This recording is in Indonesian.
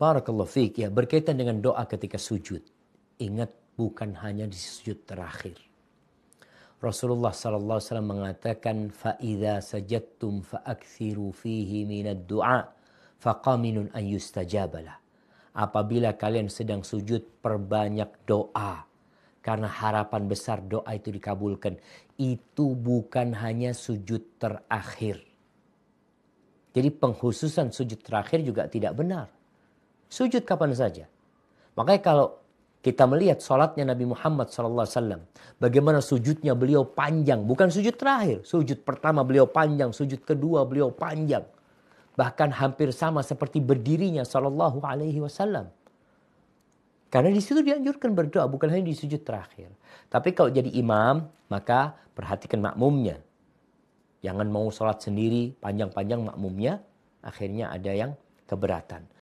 Barakallahu fiqh ya berkaitan dengan doa ketika sujud. Ingat bukan hanya di sujud terakhir. Rasulullah sallallahu alaihi wasallam mengatakan fa idza sajadtum فِيهِ fihi minad du'a أَنْ an yustajabala. Apabila kalian sedang sujud perbanyak doa karena harapan besar doa itu dikabulkan. Itu bukan hanya sujud terakhir. Jadi penghususan sujud terakhir juga tidak benar Sujud kapan saja. Makanya kalau kita melihat sholatnya Nabi Muhammad SAW. Bagaimana sujudnya beliau panjang. Bukan sujud terakhir. Sujud pertama beliau panjang. Sujud kedua beliau panjang. Bahkan hampir sama seperti berdirinya Sallallahu Alaihi Wasallam. Karena di situ dianjurkan berdoa bukan hanya di sujud terakhir. Tapi kalau jadi imam maka perhatikan makmumnya. Jangan mau sholat sendiri panjang-panjang makmumnya. Akhirnya ada yang keberatan.